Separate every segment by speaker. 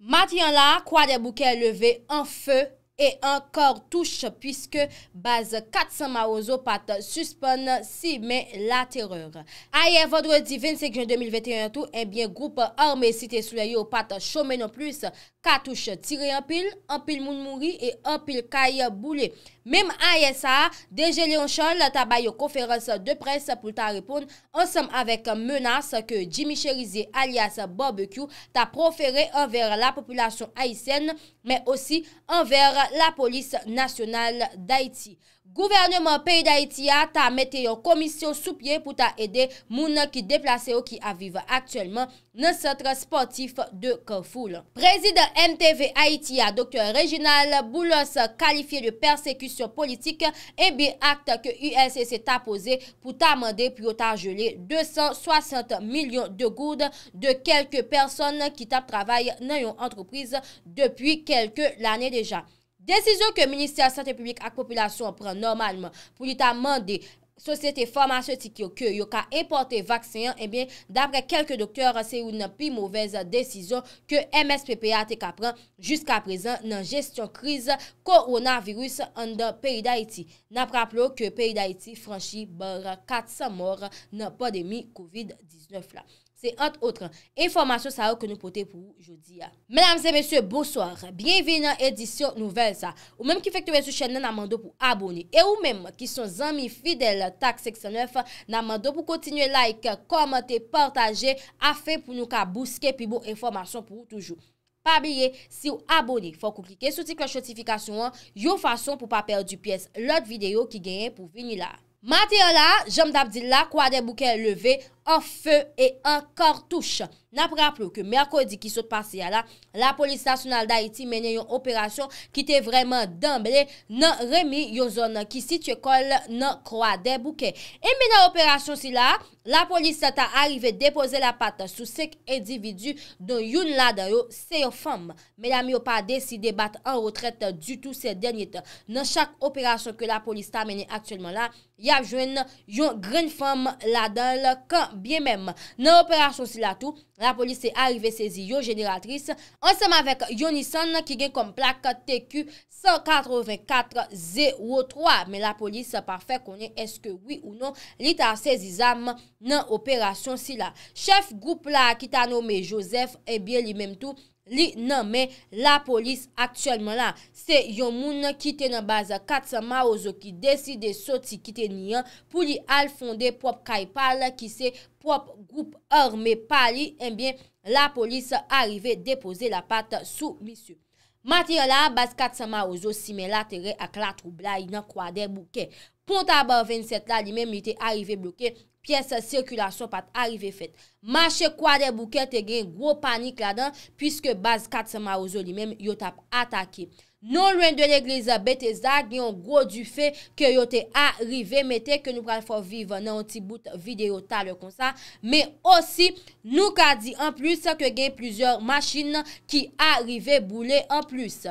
Speaker 1: Matyan la, kwa de bouke leve an fe e an kor touche pwiske baz 400 ma ouzo pat suspon si men la teror. A ye vondredi 25 jan 2021 tou, enbyen eh group orme site sou la yo pat chome nan plus katouche tire an pil, an pil moun mouri e an pil kaye boule. Mèm A.S.A, D.G. Leonchal tabaye konferans de pres pou ta repoun ansem avèk menas ke Jimmy Cherizé alias Bob Q ta profere anver la populasyon A.S.N. mèm osi anver la polis nasyonal d'Haiti. Gouvernement Pays d'Haïtia ta mette yon komisyon sou pye pou ta ede moun ki deplase ou ki avive aktuellement nan sotre sportif de Kofoul. Prezident MTV Haïtia, Dr. Reginald Boulos, kalifiye de persekusyon politik, ebi eh akte ke ULC se tapose pou ta amande pou yo ta jelé 260 milyon de goud de kelke person ki tap travaye nan yon entreprise depui kelke l'anè deja. Desizyon ke Ministère Santé Publique ak Populasyon pran normalman pou li ta mande sosyete formasyon tiki yo ke yo ka importe vaksiyon, e bie dapre kelke doktèr se ou nan pi mouvez desizyon ke MSPPA te ka pran jiska prezan nan gestyon kriz koronavirus an dan Pays d'Haïti. Nan praplo ke Pays d'Haïti franchi bar 400 mor nan pandemi COVID-19 la. Se ante otre, informasyon sa yo ke nou pote pou jou di ya. Menamze, mese, bosoar, bienvenan, edisyon nouvel sa. Ou menm ki fek tewe sou chen nan amando pou aboni. E ou menm ki son zami fidel tak seksyon 9 nan amando pou kontinye like, komante, portaje, afen pou nou ka bouske pi bo informasyon pou toujou. Pa biye, si ou aboni, fokou kike sou tik la chotifikasyon yo fason pou pa perdi piyes lot videyo ki genye pou vini la. Mati o la, jom dap di la, kwa de bouke leve, an fe e an kartouche. Na praplo ke merkodi ki sot pasiya la, la polis nasional da iti mene yon operasyon ki te vreman dambele nan remi yon zonan ki sitye kol nan kwa de bouke. E men nan operasyon si la, la polis ta arrive depoze la pat sou sek edividu don yon lada yo se yon fam. Men la mi yo pa de si debat an rotret du tout se denye. Nan chak operasyon ke la polis ta mene aktuelman la, ya jwen yon gren fam lada yo kan bien mem. Nan operasyon si la tou... La polis se arrive sezi yo generatris ansem avek Yonison ki gen kom plak TQ 184-03. Men la polis pa fe konen eske wii ou non li ta sezi zam nan operasyon si la. Chef group la ki ta nome Joseph e bien li menm tou. Li nanme la polis aktuelman la, se yon moun ki te nanbaza katsa ma ozo ki desi de soti ki te nian pou li al fonde pop kaypal ki se pop goup orme pali, enbyen eh la polis arive depoze la pat sou misyon. Mati yo la, baz kat sa ma ozo simen la tere ak la troubla yon kwa de bouke. Pon taban 27 la li men mi te arive bloke, piye se sirkulasyon pat arive fet. Mache kwa de bouke te gen gwo panik la dan, pwiske baz kat sa ma ozo li men yo tap atake. Non lwen de l'Eglise Bethesda, gen yon gro du fe ke yote a rive mette ke nou pral fò vive nan yon ti bout videyo talè kon sa. Me osi, nou ka di an plus ke gen plusieurs machine ki a rive boule an plus.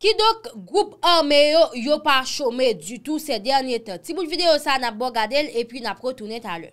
Speaker 1: Ki dok group an me yo, yo pa chome du tout se dernye te. Ti bout videyo sa nan bò gadel e pi nan protounet talè.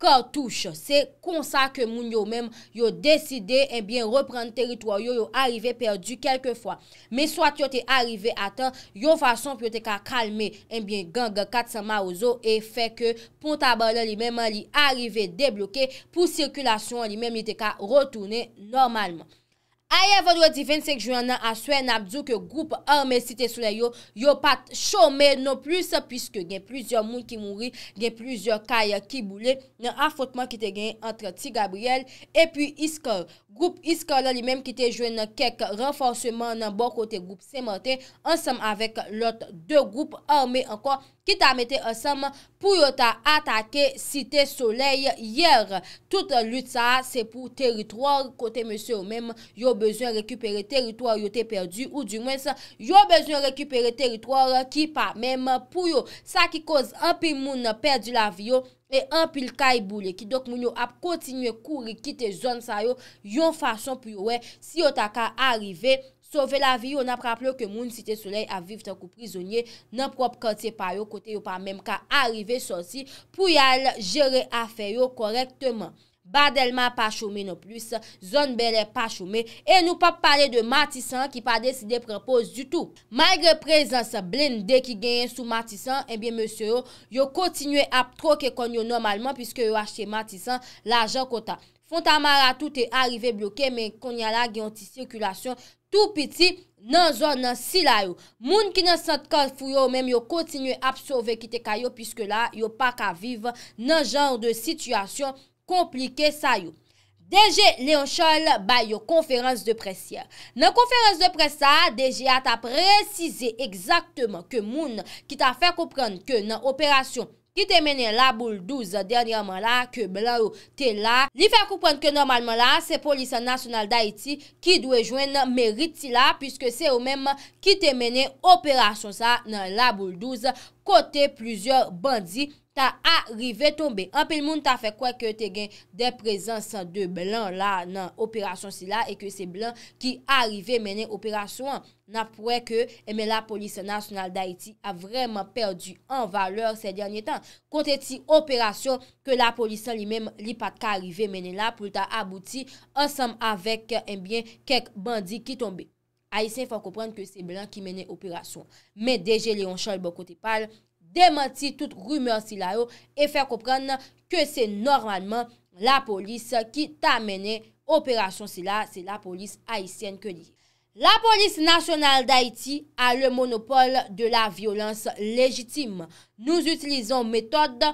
Speaker 1: Kortouche, se konsa ke moun yo mèm eh yo deside repren teritoryo yo arive perdi kelke fwa. Me swat yo te arive ata, yo fason pyo te ka kalme enbyen eh ganga katsama ouzo e feke pon taban li mèm li arive deblouke pou sirkulasyon li mèm li te ka rotounen normalman. Aye vado di 25 juan nan aswe nabdou ke goup arme site soule yo, yo pat chome non plus pwiske gen plizor moun ki mouri, gen plizor kaya ki boule, nan afotman ki te gen entre Ti Gabriel e pi Iskor. Goup Iskor la li menm ki te jwen nan kek renforceman nan bon kote goup semente ansam avek lot de goup arme anko. Ki ta mette ansem pou yo ta atake site soley yer. Tout lout sa se pou teritwar kote mese yo menm yo bezwen rekupere teritwar yo te perdi ou di mwen sa yo bezwen rekupere teritwar ki pa menm pou yo. Sa ki koz anpil moun perdi la vyo e anpil kaiboule ki dok moun yo ap kontinye kouri kite zon sa yo yon fason pou yo we si yo ta ka arrive. Sove la vi yo nan praple ke moun site soleil a viv tan ko prizonye nan prop kante pa yo kote yo pa menm ka arrive son si pou yal jere afe yo korekteman. Badelman pa chome nan plus, zon belè pa chome, e nou pa pale de matisan ki pa deside prepoz du tout. Malgre prezans blende ki genyen sou matisan, enbyen eh monsyo yo kontinye ap troke konyo normalman pwiske yo achye matisan la jan kota. Fontan mara tout e arrive bloke men konya la genyanti sirkulasyon. tou piti nan zon nan sila yo. Moun ki nan sante kalfou yo, menm yo kontinye absorbe ki te kayo, piske la yo pa ka vive nan jan de sityasyon komplike sa yo. DG Leonchal, bay yo konferans depresya. Nan konferans depresya, DG a ta prezise exaktman ke moun ki ta fe koupran ke nan operasyon, Ki te menen la boule 12 dernyaman la, ke belan ou te la, li fe akoupan ke normalman la, se polisan nasyonal da iti, ki dwe jwen meriti la, puisque se ou menen ki te menen operasyon sa, nan la boule 12, kote plizior bandi, Ta arive tombe. An pe l moun ta fe kwa ke te gen deprezen san de blan eh la nan operasyon si la. E ke se blan ki arive menen operasyon. Na pouwe ke eme la polisyon nasyonal da iti a vreman perdi an valeur se djanyetan. Kont eti operasyon ke la polisyon li mem li pat ka arive menen la. Pou ta abouti ansam avek en eh bien kek bandi ki tombe. A yi se fwa komprende ke se blan ki menen operasyon. Me deje le yon chal bo kote pal. demanti tout rumeur si la yo e fèr kouprenne ke se normalman la polis ki ta menè operasyon si la, se la polis Haitienne ke li. La polis nasyonal d'Haïti a le monopole de la violans legitime. Nouz utilizon metode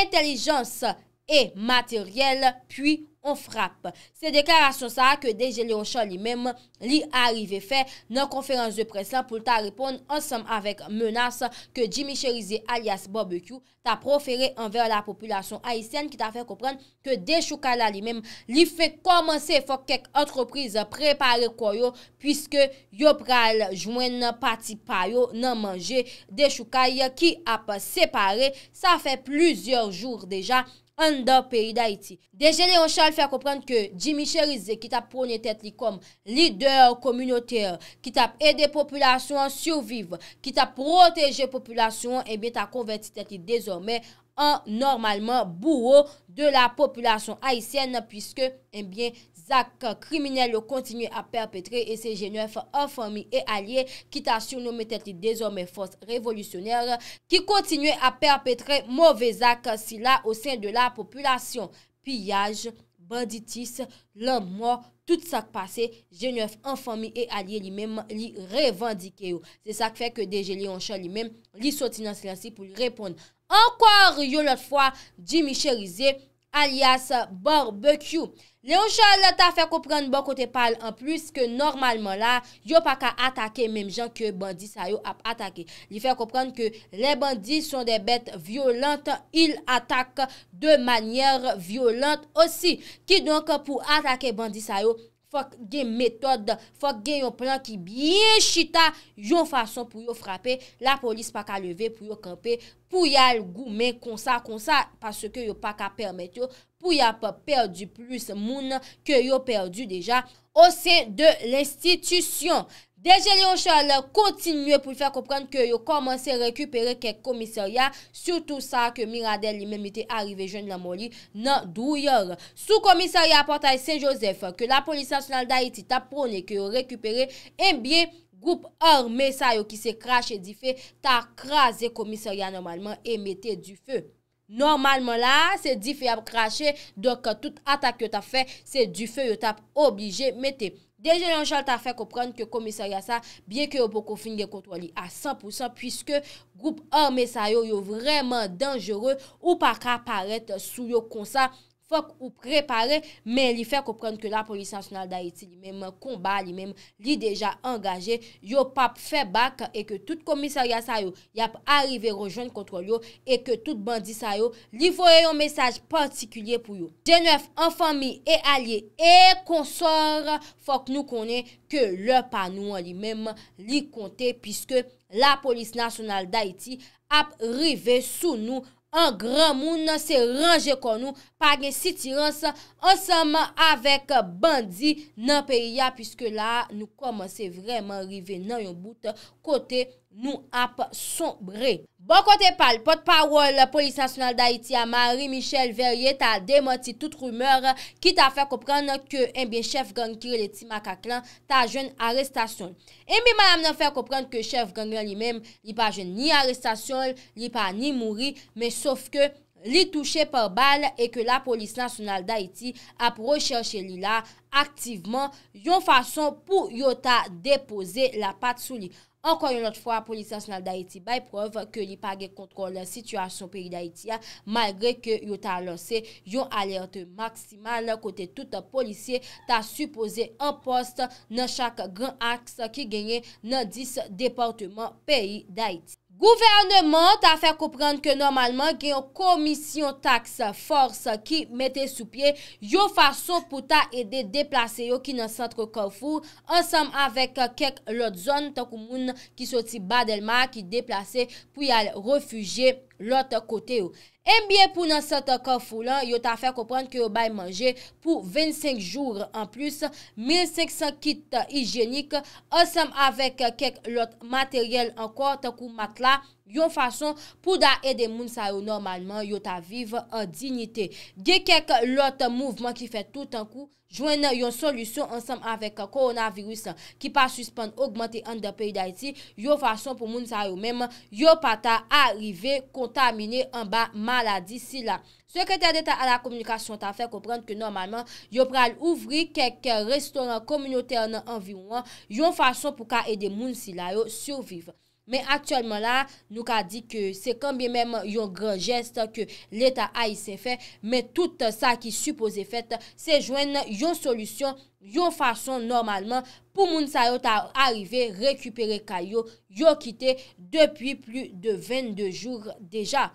Speaker 1: intelijans legitime E materyel Puy on frap Se deklarasyon sa ke Dejeli Ochan li mem Li arive fe Nan konferans de pres la pou ta repon Ansem avek menas Ke Jimmy Cherise alias BBQ Ta proferi anver la populasyon Aisyen Ki ta fe kompran ke Dechoukala li mem Li fe komanse fok kek Otroprize prepare koyo Piske yo pral jwen Pati payo nan manje Dechoukala ki ap separe Sa fe pluzyor jour deja an da peyi d'Haïti. Deje le an chal fè a komprenn ke Jimmy Cherize ki tap prounen tèt li kom lider komynotèr, ki tap ede populasyon an surviv, ki tap proteje populasyon, e bè ta konverti eh tèt li dezormè an normalman bouro de la populasyon haïsyen puisque, e eh bè, Zak kriminelle o kontinye a perpetre e se jenyef an fami e alye ki ta surnome tet li dezorme fos revolusyoner ki kontinye a perpetre mouve zak si la o sen de la populasyon. Piyaj, banditis, lan mou, tout sak pase jenyef an fami e alye li mem li revandike ou. Se sak fek deje li an chan li mem li sotin an silansi pou li repond. Ankwa an riyon lot fwa, di miche rize. alias barbecue. Léon Charles ta fèr kouprenn bon kote pal en plus ke normalman la, yo pa ka atake menm jan ke bandi sayo ap atake. Li fèr kouprenn ke le bandi son de bete violente, il atake de manyer violente osi. Ki donk pou atake bandi sayo, Fok gen metode, fok gen yon plan ki biye chita, yon fason pou yon frape, la polis pa ka leve pou yon kampe, pou yon goumen konsa, konsa, paske yon pa ka permete, pou yon pa perdi plus moun, ke yon perdi deja, osen de l'institusyon. Deje Lyon Charles kontinue pou fè komprende ke yo komanse rekupere ke komiserya Soutou sa ke Miradel li menmite arrive jen la moli nan douyor Sou komiserya portay Saint-Joseph ke la polisasyonel d'Haïti tap pone ke yo rekupere eh En biye, goup orme sa yo ki se krashe di fe, ta krashe komiserya normalman e mette du fe Normalman la, se di fe ap krashe, doke tout atak yo ta fè, se du fe yo tap oblige mette Deje lan chal ta fe kopran ke komisaryasa bie ke yo pou kofin gen koto li a 100% pwiske group 1 mesayo yo vreman denjere ou pa ka paret sou yo konsa Fok ou prepare, men li fe komprenke la polis nasyonal da Haiti li menm konba li menm li deja angaje. Yo pap fe bak e ke tout komisarya sa yo yap arrive rejoin kontrol yo e ke tout bandi sa yo li foye yon mesaj partikulye pou yo. Denef an fami e alye e konsor fok nou konen ke le panou li menm li konte piske la polis nasyonal da Haiti ap rive sou nou. an gran moun nan se ranje kon nou pa gen sitiran sa ansanman avèk bandi nan periya piske la nou komanse vreman rive nan yon bout kote moun. nou ap sombre. Bon kote pal, pot pawol, polis nasyonal da iti, a Marie-Michelle Verrier, ta demoti tout rumeur, ki ta fè koupran ke mbi chef gang kirele ti makaklan, ta jen arrestasyon. Mbi eh malam nan fè koupran ke chef gang li men, li pa jen ni arrestasyon, li pa ni mouri, me sof ke... Li touche per bal e ke la polis nasyonal da iti aprocheche li la aktiveman yon fason pou yon ta depose la pat sou li. Ankon yon lot fwa, polis nasyonal da iti bay prove ke li page kontrol la sityasyon peyi da iti ya. Malgre ke yon ta lance yon alerte maksimal kote touta polisye ta suppose an post nan chak gran aks ki genye nan dis deportman peyi da iti. Gouvernement ta fèr koupran ke normalman gen yon komisyon taks fòrs ki mette sou pye yon fason pou ta ede deplase yo ki nan sentro Kofu ansam avèk kek lot zon ta kou moun ki soti Bad Elma ki deplase pou yal refugee. lot kote ou. E mbyen pou nan sata kofou lan, yo ta fè kompwant ki yo bay manje pou 25 jour an plus, 1500 kit hijenik, asem avek kek lot materyel an kwa, takou matla Yon fason pou da ede moun sa yo normalman yo ta vive an dignite. Ge kek lot mouvman ki fe tout an kou, jwen nan yon solusyon ansam avek koronavirus ki pa suspande augmenti an de peyi da iti, yon fason pou moun sa yo mem yo pa ta arrive kontamine an ba maladi si la. Sekreter d'Etat a la Komunikasyon ta fe komprende ke normalman yo pral ouvri kek restoran komynoter nan anviyon an, yon fason pou ka ede moun si la yo survive. Men aktyolman la nou ka di ke se kambye men yon gren jeste ke leta a yi se fe men tout sa ki supose fet se jwen yon solusyon yon fason normalman pou moun sa yot a arrive rekupere kayo yon kite depi plu de 22 jour deja.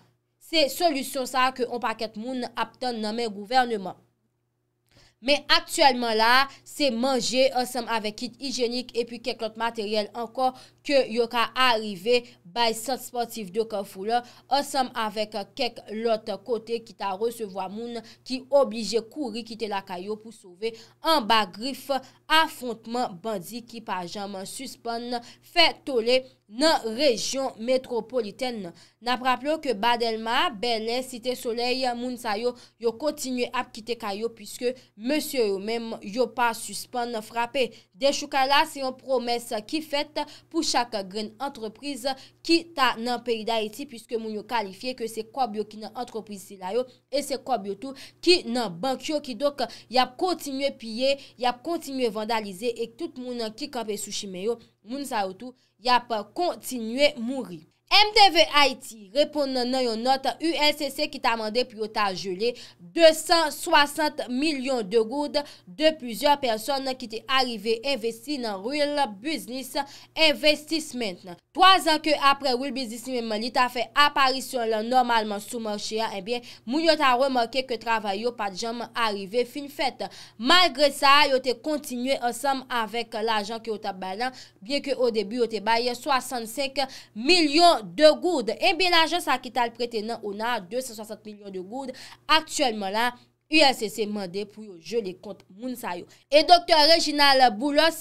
Speaker 1: Se solusyon sa ke on paket moun aptan nan men gouvernement. Mais actuellement là, c'est manger ensemble avec kit hygienique et puis quelque autre matériel encore que yo ka arrive by centre sportif de Kofoula ensemble avec quelque l'autre côté qui ta recevoir moun qui oblige courir quitter la Kayo pou sauver en bas griffe affrontement bandit qui pas jamais suspend fait tolé. nan rejyon metropoliten. Na praplo ke Badelma, Belen, Site Soleil, Mounsa yo yo kontinye ap kite kayo pwiske monsye yo menm yo pa suspande frape. De chouka la se yon promes ki fet pou chak gren entreprise ki ta nan peyi da iti pwiske moun yo kalifiye ke se kwa byo ki nan entreprise si layo e se kwa byo tou ki nan bank yo ki dok yap kontinye piye, yap kontinye vandalize ek tout moun ki kapè sou chi meyo moun saoutou, ya pa kontinue mouri. MTV Haiti repon nan yon not UNCC ki ta mande pi yon ta joli 260 milyon de goud de pwizyon person ki te arive investi nan real business investisment. 3 an ke apre real business menmanita fe aparisyon lan normalman soumarche ya, eh moun yon ta remoke ke travay yo pat jam arive fin fete. Malgre sa, yon te kontinye ansam avek la ajan ki yon ta banan, bien ke o debi yon te baye 65 milyon de goud. E bin aje sa ki tal pretenan ou na 260 milyon de goud aktuelman la UNCC mande pou yo je le kont moun sayo. E doktor Reginald Boulos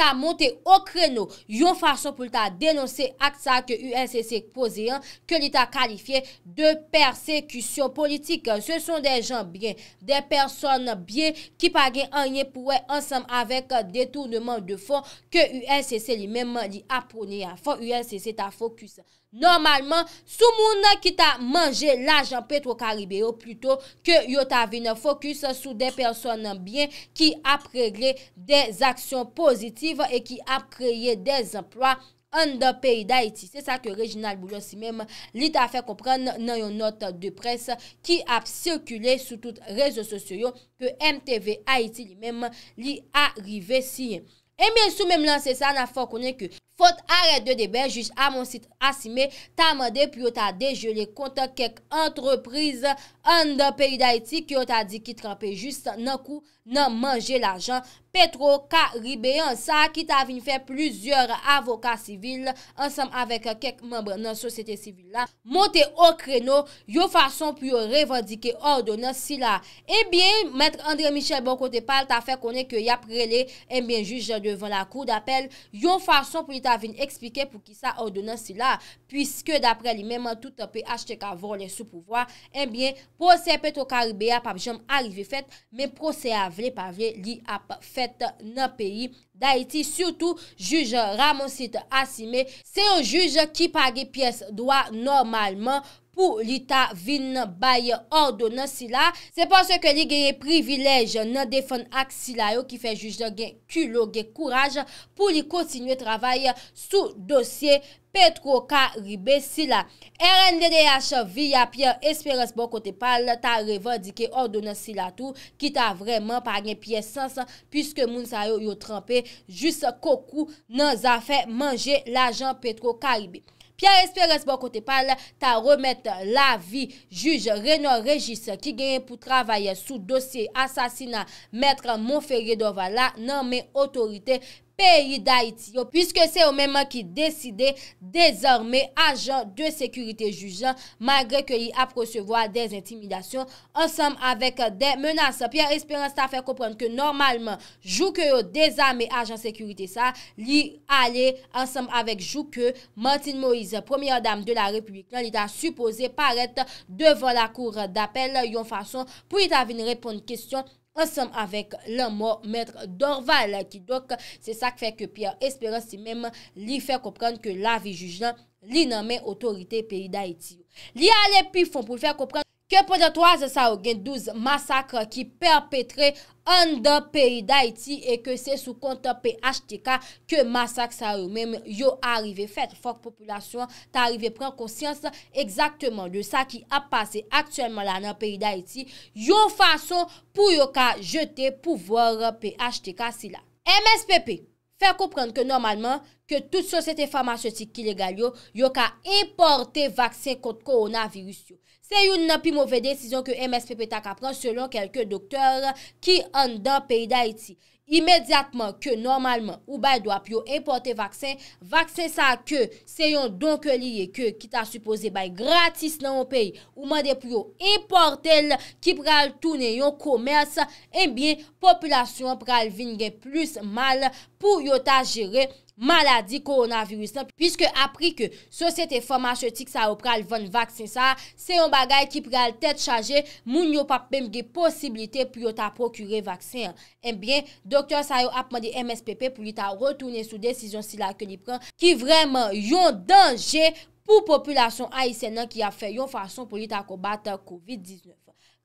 Speaker 1: ta monte okreno yon fason pou ta denose ak sa ke UNCC pose yan ke li ta kalifiye de persekusyon politik. Se son de jan bien, de person bien ki page anye pou we ansam avek detournement de fond ke UNCC li menman li apone ya. Fond UNCC ta fokus Normalman, sou moun ki ta manje la janpet wakaribe yo pluto ke yo ta vina fokus sou de person anbyen ki ap regle de aksyon pozitiv e ki ap kreye de zemplwa an da peyi da Haiti. Se sa ke Reginald Boulos si menm li ta fe kompren nan yon not de pres ki ap sirkule sou tout rezo sosyo yo ke MTV Haiti li menm li a rive si. Emen eh sou menm lan se sa na fokounen ke Fote arèd de debè, juj a moun sit asime, ta mède pou yo ta dejele konta kek antreprise an da peyi da iti ki yo ta di ki trape juste nan kou nan manje l'ajan. Petro ka ribe yon sa ki ta vin fè plusieurs avokat sivil ansam avèk kek membre nan sosete sivil la. Montè o kreno yo fason pou yo revendike ordo nan sila. Ebyen eh mètre André Michel Boncote-Pal ta fè konè ki ya prele, ebyen eh juj devan la kou d'apel, yo fason pou yo Eh a vin eksplike pou ki sa ordonansi la pwiske dapre li menman tout a pe achete ka volen sou pouvoi enbyen, proses peto karibé a papjom arive fet, men proses a vre pa vre li ap fet nan peyi. Da iti, soutou juj Ramon si te asime se yo juj ki page piyes doa normalman pou li ta vin nan baye ordo nan sila. Se panse ke li genye privilej nan defon ak sila yo ki fe juj de gen kulo gen kouraj pou li kontinye travaye sou dosye Petro Karibé sila. RNDDH vi yapi espirans bon kote pal ta revadike ordo nan sila tou ki ta vreman pagnen piye sansa pwiske moun sa yo yo trampè jis kokou nan zafè manje lajan Petro Karibé. Pya espere se bon kote pal, ta remet lavi juj Renan Regis ki genye pou travaye sou dosye asasina metran Monferi Dovala nan men otorite. Peyi da iti yo, pwiske se yo menman ki deside dezorme ajan de sekurite jujan, magre ke li ap prosevoa de intimidasyon ansam avek de menas. Pi a esperans ta fèr kompran ke normalman jouke yo dezame ajan sekurite sa, li ale ansam avek jouke Martin Moïse, premier dame de la republikan, li ta suppose paret devan la kour d'apel yon fason pou li ta veni repon kestyon Ansem avèk la mò mètre Dorval la ki dok se sa k fè ke pi an espèran si mèm li fè kompran ke la vi jujan li nan mè otorite peyi da eti. Li a le pi fon pou fè kompran. Kèponètoase sa ou gen 12 masakre ki perpètre an dan peri da iti e kè se sou konta PHTK ke masak sa ou. Mèm yo a arrive fèt fòk populasyon ta arrive pren konsyans egzaktèman de sa ki ap pase aktyèlman lan nan peri da iti yo fason pou yo ka jete pouvòr PHTK sila. MSPP fèr kouprenkè normalman ke tout sosete farmasyotik kilégal yo yo ka importè vaksè kont koronavirus yo. Se yon nan pi mouve desizyon ke MSPP tak apran selon kelke doktor ki an dan peyi da iti. imediatman ke normalman ou bay do apyo importe vaksen vaksen sa ke seyon don ke liye ke kita supose bay gratis nan ou pey ou mande pou yo importel ki pral toune yon komers enbyen eh populasyon pral vin gen plus mal pou yota jere maladi koronavirus nan puisque apri ke sosyete farmachotik sa ou pral ven vaksen sa seyon bagay ki pral tet chaje moun yo pap bem gen posibilite pou yota prokure vaksen eh enbyen Dr. Sayo apman di MSPP pou li ta retounen sou desizyon si la ke li pren ki vremen yon denje pou populasyon A.I.C. nan ki a fe yon fason pou li ta kobate COVID-19.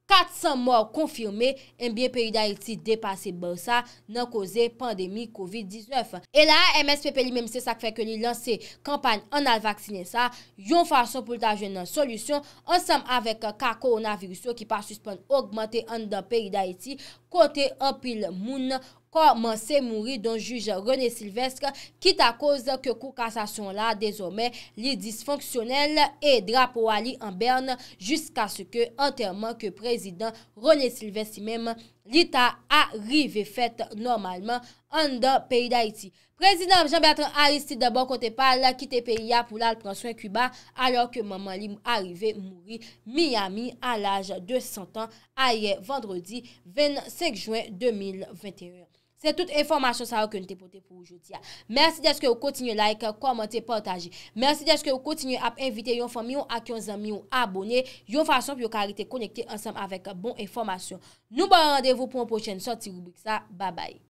Speaker 1: 400 mòr konfirme en biye peri da eti depase bè sa nan koze pandemi COVID-19. E la MSPP li mèm se sak fe ke li lanse kampan an al vaksine sa yon fason pou li ta jen nan solusyon ansam avèk ka koronaviruso ki pa suspon augmente an da peri da eti kote an pil moun nan Koman se mouri don juj René Sylvestre kit a koz ke kou kasasyon la dezome li disfonksyonel edra pou Ali en berne Juska se ke anterman ke prezident René Sylvestre si menm li ta arive fet normalman an da peyi d'Haïti Prezident Jean-Bertrand Aristide d'Abon kontepal ki te peyi apoulal pranswen Kuba Alor ke maman li arrive mouri Miami alaj de 100 an a ye vendredi 25 juen 2021 Se tout informasyon sa yo ke nou te pote pou oujouti ya. Mersi deske ou kontinye like, komente, pwantaje. Mersi deske ou kontinye ap invite yon fami yon akyon zami yon abone. Yon fason pou yon karite konekte ansam avek bon informasyon. Nou ba yon randevou pou yon pochene. Soti woubik sa. Ba bay.